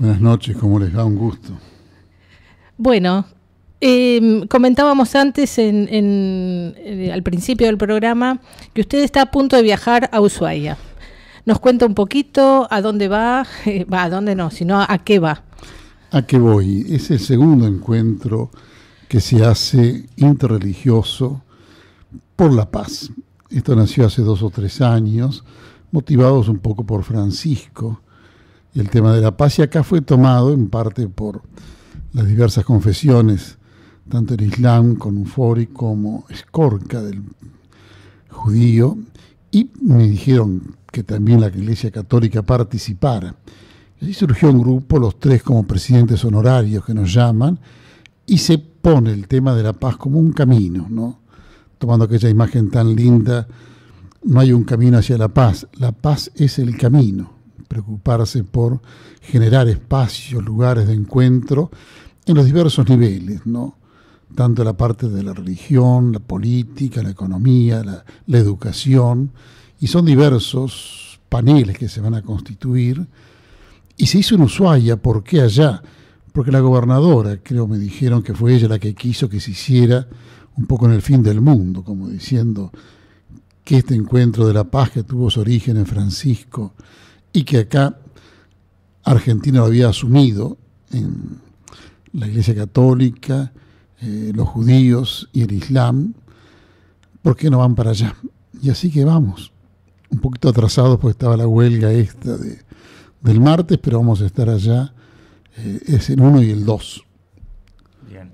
Buenas noches, ¿cómo les da Un gusto. Bueno, em, comentábamos antes en, eh, al principio del programa que usted está a punto de viajar a Ushuaia. ¿Nos cuenta un poquito a dónde va? Eh, va, a dónde no, sino a qué va. ¿A qué voy? Es el segundo encuentro que se hace interreligioso por la paz. Esto nació hace dos o tres años, motivados un poco por Francisco, y el tema de la paz. Y acá fue tomado en parte por las diversas confesiones, tanto el Islam con Fori como Escorca del judío, y me dijeron que también la Iglesia Católica participara. y surgió un grupo, los tres como presidentes honorarios que nos llaman, y se pone el tema de la paz como un camino, ¿no? tomando aquella imagen tan linda, no hay un camino hacia la paz, la paz es el camino preocuparse por generar espacios, lugares de encuentro en los diversos niveles, ¿no? tanto la parte de la religión, la política, la economía, la, la educación, y son diversos paneles que se van a constituir. Y se hizo en Ushuaia, ¿por qué allá? Porque la gobernadora, creo me dijeron que fue ella la que quiso que se hiciera un poco en el fin del mundo, como diciendo que este encuentro de la paz que tuvo su origen en Francisco, y que acá Argentina lo había asumido en la Iglesia Católica, eh, los judíos y el Islam, ¿por qué no van para allá? Y así que vamos, un poquito atrasados porque estaba la huelga esta del martes, pero vamos a estar allá, eh, es el 1 y el 2. Bien.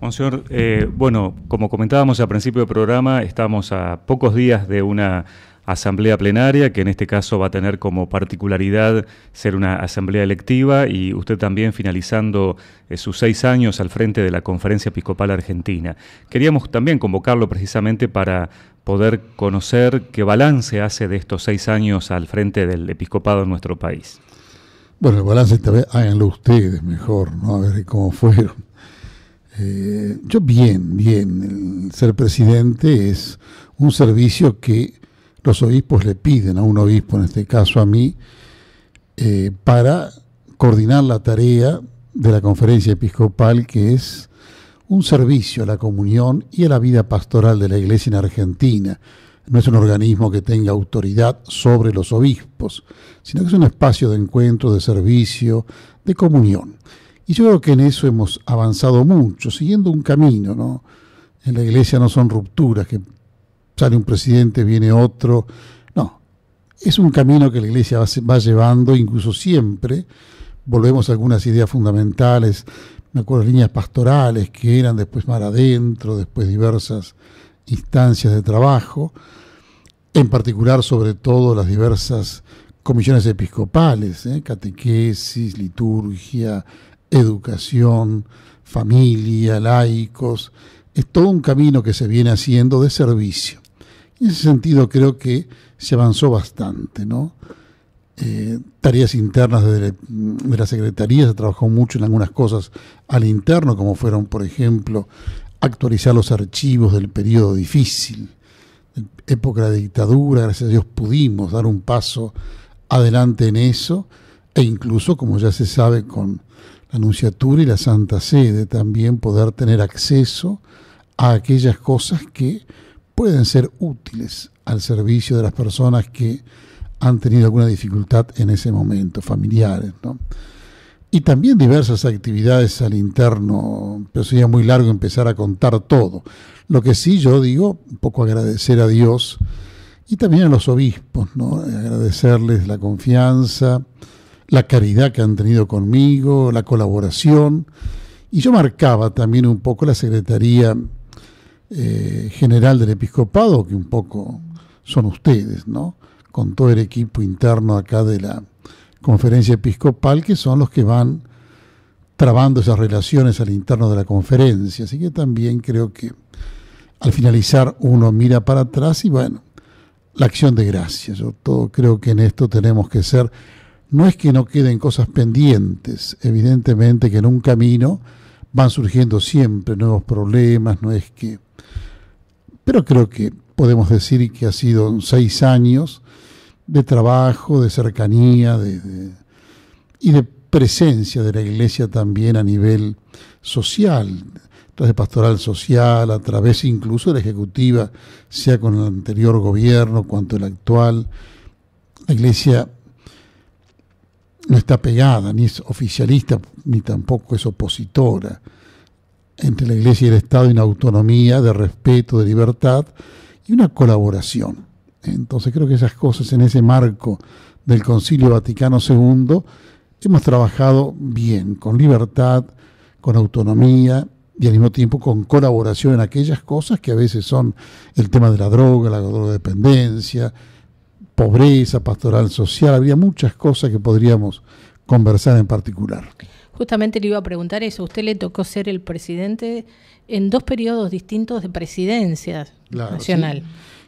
Monseñor, eh, bueno, como comentábamos al principio del programa, estamos a pocos días de una asamblea plenaria, que en este caso va a tener como particularidad ser una asamblea electiva y usted también finalizando eh, sus seis años al frente de la Conferencia Episcopal Argentina. Queríamos también convocarlo precisamente para poder conocer qué balance hace de estos seis años al frente del episcopado en nuestro país. Bueno, el balance tal vez háganlo ustedes mejor, ¿no? A ver cómo fueron. Eh, yo bien, bien. ser presidente es un servicio que los obispos le piden a un obispo, en este caso a mí, eh, para coordinar la tarea de la conferencia episcopal, que es un servicio a la comunión y a la vida pastoral de la Iglesia en Argentina. No es un organismo que tenga autoridad sobre los obispos, sino que es un espacio de encuentro, de servicio, de comunión. Y yo creo que en eso hemos avanzado mucho, siguiendo un camino, ¿no? En la iglesia no son rupturas que sale un presidente, viene otro. No, es un camino que la iglesia va, llevando, incluso siempre. Volvemos a algunas ideas fundamentales, me acuerdo líneas pastorales que eran después más adentro, después diversas instancias de trabajo, en particular sobre todo las diversas comisiones episcopales, ¿eh? catequesis, liturgia, educación, familia, laicos. Es todo un camino que se viene haciendo de servicio. En ese sentido creo que se avanzó bastante, ¿no? Eh, tareas internas de, la Secretaría, se trabajó mucho en algunas cosas al interno, como fueron, por ejemplo, actualizar los archivos del periodo difícil, época de la dictadura, gracias a Dios pudimos dar un paso adelante en eso, e incluso, como ya se sabe, con la Nunciatura y la Santa Sede, también poder tener acceso a aquellas cosas que pueden ser útiles al servicio de las personas que han tenido alguna dificultad en ese momento, familiares. ¿no? Y también diversas actividades al interno, pero sería muy largo empezar a contar todo. Lo que sí yo digo, un poco agradecer a Dios y también a los obispos, ¿no? agradecerles la confianza, la caridad que han tenido conmigo, la colaboración. Y yo marcaba también un poco la Secretaría eh, general del episcopado, que un poco son ustedes, ¿no? Con todo el equipo interno acá de la conferencia episcopal, que son los que van trabando esas relaciones al interno de la conferencia. Así que también creo que al finalizar uno mira para atrás y bueno, la acción de gracias. Yo todo creo que en esto tenemos que ser, no es que no queden cosas pendientes, evidentemente que en un camino van surgiendo siempre nuevos problemas, no es que pero creo que podemos decir que ha sido seis años de trabajo, de cercanía y de presencia de la iglesia también a nivel social, Desde pastoral social, a través incluso de la ejecutiva, sea con el anterior gobierno, cuanto el actual. La iglesia no está pegada, ni es oficialista, ni tampoco es opositora entre la Iglesia y el Estado, una autonomía, de respeto, de libertad y una colaboración. Entonces creo que esas cosas en ese marco del Concilio Vaticano II hemos trabajado bien, con libertad, con autonomía y al mismo tiempo con colaboración en aquellas cosas que a veces son el tema de la droga, la drogodependencia, pobreza, pastoral social, Había muchas cosas que podríamos conversar en particular. Justamente le iba a preguntar eso. Usted le tocó ser el presidente en dos periodos distintos de presidencia nacional.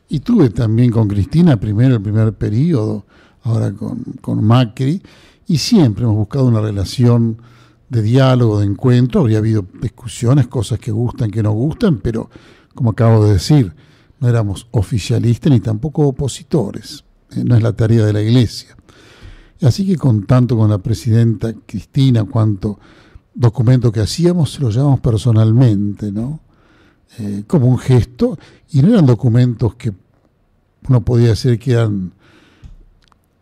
Y tuve también con Cristina primero el primer periodo, ahora con, con Macri, y siempre hemos buscado una relación de diálogo, de encuentro. Habría habido discusiones, cosas que gustan, que no gustan, pero como acabo de decir, no éramos oficialistas ni tampoco opositores. Eh, no es la tarea de la iglesia. Así que con tanto con la presidenta Cristina, cuanto documento que hacíamos, se lo llevamos personalmente, ¿no? Eh, como un gesto, y no eran documentos que uno podía hacer que eran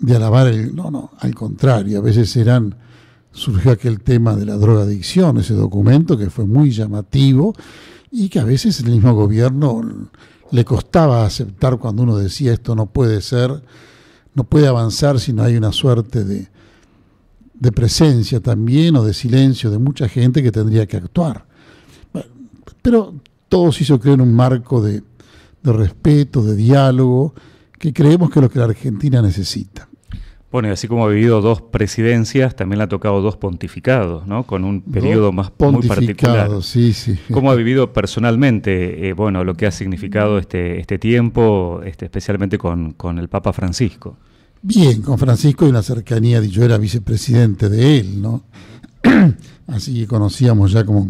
de alabar, el, no, no, al contrario, a veces eran, surgió aquel tema de la drogadicción, ese documento que fue muy llamativo y que a veces el mismo gobierno le costaba aceptar cuando uno decía esto no puede ser, no puede avanzar si no hay una suerte de, presencia también o de silencio de mucha gente que tendría que actuar. Pero todo se hizo en un marco de, respeto, de diálogo, que creemos que es lo que la Argentina necesita. Bueno, y así como ha vivido dos presidencias, también le ha tocado dos pontificados, ¿no? Con un periodo más muy particular. Sí, sí. ¿Cómo ha vivido personalmente, eh, bueno, lo que ha significado mm. este, este tiempo, este, especialmente con, con el Papa Francisco? bien con Francisco y una cercanía, yo era vicepresidente de él, ¿no? Así que conocíamos ya como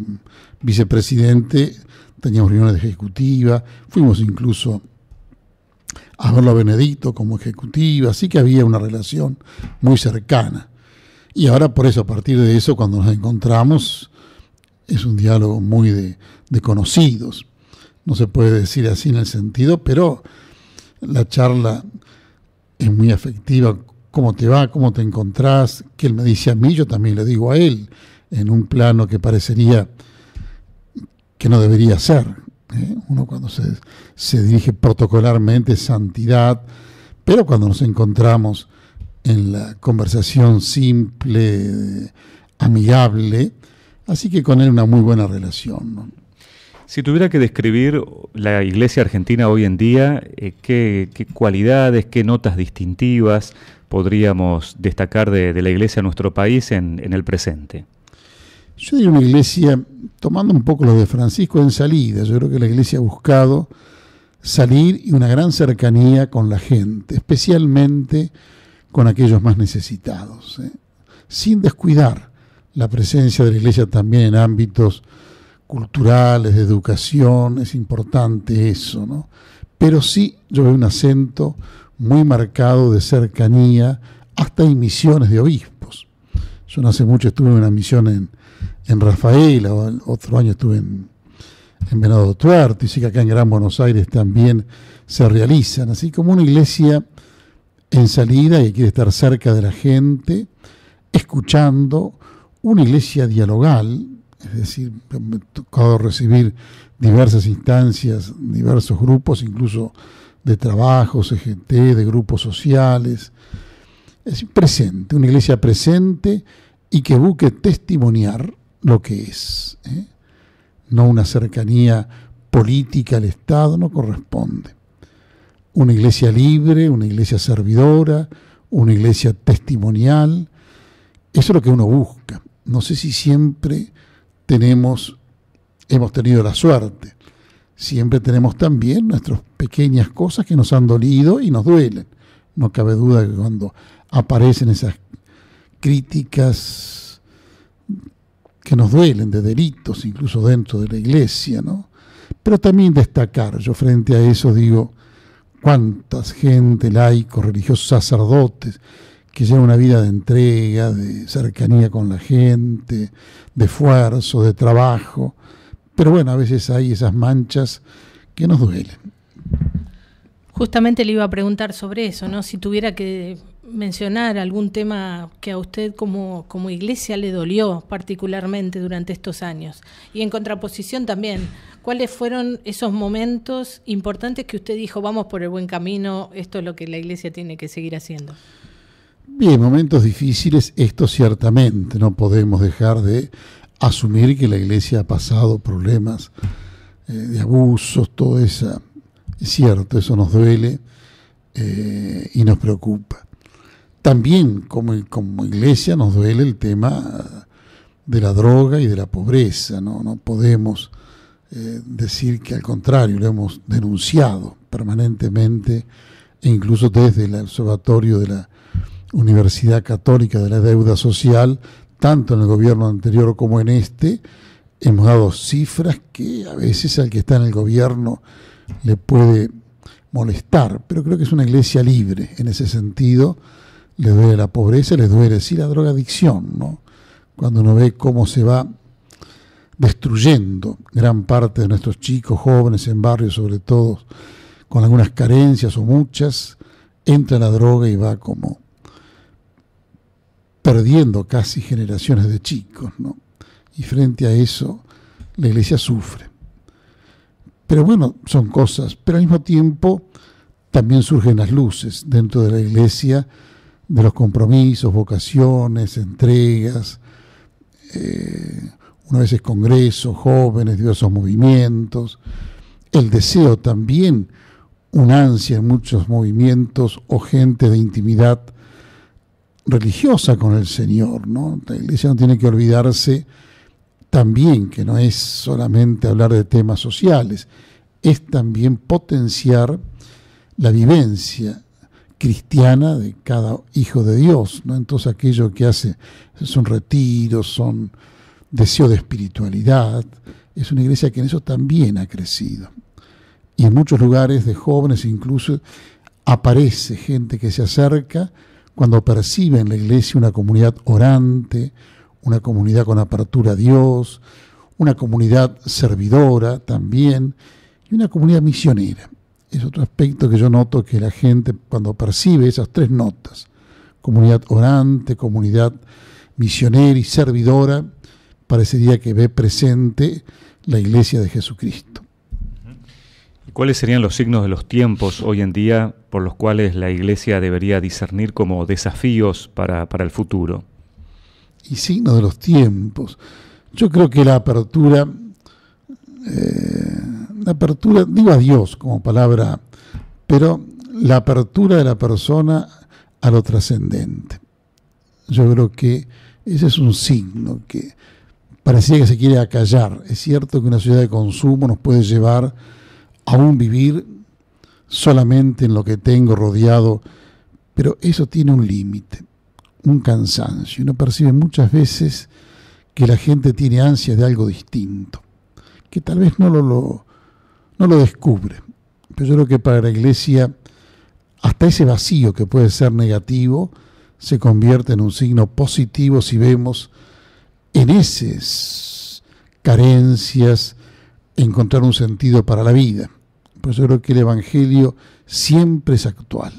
vicepresidente, teníamos reuniones de ejecutiva, fuimos incluso a verlo a Benedicto como ejecutiva, así que había una relación muy cercana. Y ahora por eso, a partir de eso, cuando nos encontramos, es un diálogo muy de conocidos. No se puede decir así en el sentido, pero la charla es muy afectiva, cómo te va, cómo te encontrás, que él me dice a mí, yo también le digo a él, en un plano que parecería que no debería ser. ¿eh? Uno cuando se, se dirige protocolarmente, santidad, pero cuando nos encontramos en la conversación simple, amigable, así que con él una muy buena relación. ¿no? Si tuviera que describir la iglesia argentina hoy en día, eh, ¿qué, cualidades, qué notas distintivas podríamos destacar de, la iglesia en nuestro país en, el presente? Yo diría una iglesia, tomando un poco lo de Francisco en salida, yo creo que la iglesia ha buscado salir y una gran cercanía con la gente, especialmente con aquellos más necesitados, ¿eh? sin descuidar la presencia de la iglesia también en ámbitos culturales, de educación, es importante eso, ¿no? Pero sí, yo veo un acento muy marcado de cercanía, hasta en misiones de obispos. Yo no hace mucho estuve en una misión en, en Rafaela, otro año estuve en, en Venado Tuerto, y sí que acá en Gran Buenos Aires también se realizan, así como una iglesia en salida y quiere estar cerca de la gente, escuchando, una iglesia dialogal, es decir, me ha tocado recibir diversas instancias, diversos grupos, incluso de trabajo, CGT, de grupos sociales. Es presente, una iglesia presente y que busque testimoniar lo que es. ¿eh? No una cercanía política al Estado, no corresponde. Una iglesia libre, una iglesia servidora, una iglesia testimonial, eso es lo que uno busca. No sé si siempre tenemos, hemos tenido la suerte. Siempre tenemos también nuestras pequeñas cosas que nos han dolido y nos duelen. No cabe duda que cuando aparecen esas críticas que nos duelen de delitos, incluso dentro de la iglesia, ¿no? Pero también destacar, yo frente a eso digo, cuántas gente, laicos, religiosos, sacerdotes, que una vida de entrega, de cercanía con la gente, de esfuerzo, de trabajo. Pero bueno, a veces hay esas manchas que nos duelen. Justamente le iba a preguntar sobre eso, ¿no? Si tuviera que mencionar algún tema que a usted como, como iglesia le dolió particularmente durante estos años. Y en contraposición también, ¿cuáles fueron esos momentos importantes que usted dijo, vamos por el buen camino, esto es lo que la iglesia tiene que seguir haciendo? Bien, momentos difíciles, esto ciertamente, no podemos dejar de asumir que la iglesia ha pasado problemas eh, de abusos, todo eso, es cierto, eso nos duele eh, y nos preocupa. También como, iglesia nos duele el tema de la droga y de la pobreza, no, no podemos eh, decir que al contrario, lo hemos denunciado permanentemente e incluso desde el observatorio de la Universidad Católica de la Deuda Social, tanto en el gobierno anterior como en este, hemos dado cifras que a veces al que está en el gobierno le puede molestar, pero creo que es una iglesia libre en ese sentido. Les duele la pobreza, les duele sí la drogadicción, ¿no? Cuando uno ve cómo se va destruyendo gran parte de nuestros chicos jóvenes en barrios, sobre todo con algunas carencias o muchas, entra la droga y va como perdiendo casi generaciones de chicos, ¿no? Y frente a eso, la iglesia sufre. Pero bueno, son cosas, pero al mismo tiempo también surgen las luces dentro de la iglesia, de los compromisos, vocaciones, entregas, eh, una vez congresos, jóvenes, diversos movimientos, el deseo también, un ansia en muchos movimientos o gente de intimidad religiosa con el Señor, ¿no? La iglesia no tiene que olvidarse también que no es solamente hablar de temas sociales, es también potenciar la vivencia cristiana de cada hijo de Dios, ¿no? Entonces aquello que hace son retiros, son deseo de espiritualidad, es una iglesia que en eso también ha crecido. Y en muchos lugares de jóvenes incluso aparece gente que se acerca cuando percibe en la iglesia una comunidad orante, una comunidad con apertura a Dios, una comunidad servidora también y una comunidad misionera. Es otro aspecto que yo noto que la gente cuando percibe esas tres notas, comunidad orante, comunidad misionera y servidora, parecería que ve presente la iglesia de Jesucristo. ¿Cuáles serían los signos de los tiempos hoy en día por los cuales la Iglesia debería discernir como desafíos para, el futuro? Y signos de los tiempos. Yo creo que la apertura, eh, la apertura, digo a Dios como palabra, pero la apertura de la persona a lo trascendente. Yo creo que ese es un signo que parecía que se quiere acallar. Es cierto que una ciudad de consumo nos puede llevar aún vivir solamente en lo que tengo rodeado, pero eso tiene un límite, un cansancio. Uno percibe muchas veces que la gente tiene ansias de algo distinto, que tal vez no lo, no lo descubre. Pero yo creo que para la iglesia, hasta ese vacío que puede ser negativo, se convierte en un signo positivo si vemos en esas carencias encontrar un sentido para la vida. Pues creo que el Evangelio siempre es actual.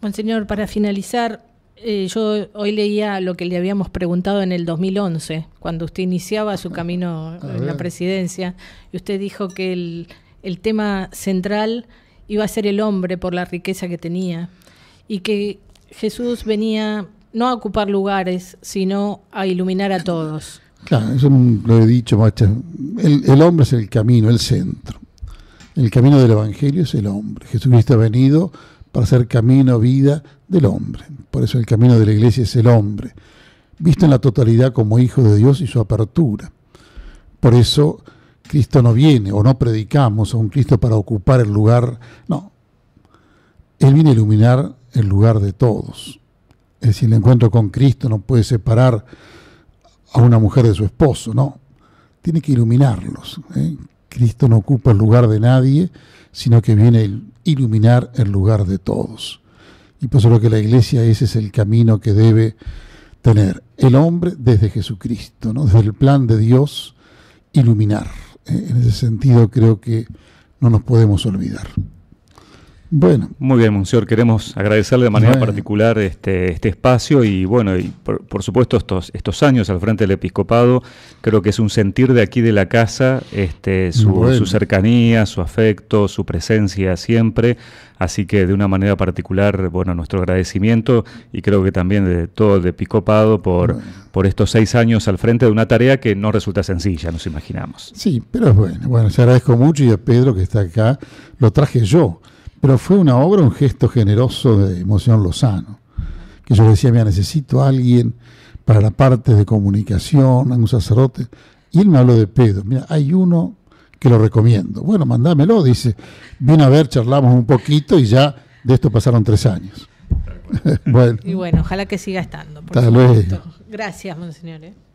Monseñor, ¿eh? para finalizar, eh, yo hoy leía lo que le habíamos preguntado en el 2011, cuando usted iniciaba su ah, camino en la presidencia, y usted dijo que el, tema central iba a ser el hombre por la riqueza que tenía, y que Jesús venía no a ocupar lugares, sino a iluminar a todos. Claro, eso lo he dicho, el, el hombre es el camino, el centro. El camino del Evangelio es el hombre. Jesucristo ha venido para ser camino, vida del hombre. Por eso el camino de la iglesia es el hombre, visto en la totalidad como hijo de Dios y su apertura. Por eso Cristo no viene o no predicamos a un Cristo para ocupar el lugar, no. Él viene a iluminar el lugar de todos. Es decir, el encuentro con Cristo no puede separar a una mujer de su esposo, no. Tiene que iluminarlos. ¿eh? Cristo no ocupa el lugar de nadie, sino que viene a iluminar el lugar de todos. Y por eso lo que la iglesia ese es el camino que debe tener el hombre desde Jesucristo, ¿no? desde el plan de Dios, iluminar. Eh, en ese sentido creo que no nos podemos olvidar. Bueno. Muy bien, Monseñor, Queremos agradecerle de manera particular este, este espacio y, bueno, y por, supuesto estos, estos años al frente del episcopado. Creo que es un sentir de aquí de la casa, este, su, cercanía, su afecto, su presencia siempre. Así que de una manera particular, bueno, nuestro agradecimiento y creo que también de todo el episcopado por, por estos seis años al frente de una tarea que no resulta sencilla, nos imaginamos. Sí, pero es bueno. Bueno, se agradezco mucho y a Pedro que está acá, lo traje yo. Pero fue una obra, un gesto generoso de emoción Lozano, que yo decía, mira, necesito a alguien para la parte de comunicación, a un sacerdote. Y él me habló de Pedro, mira, hay uno que lo recomiendo. Bueno, mandámelo, dice. Vino a ver, charlamos un poquito y ya de esto pasaron tres años. Y bueno, ojalá que siga estando. Gracias, monseñores. ¿eh?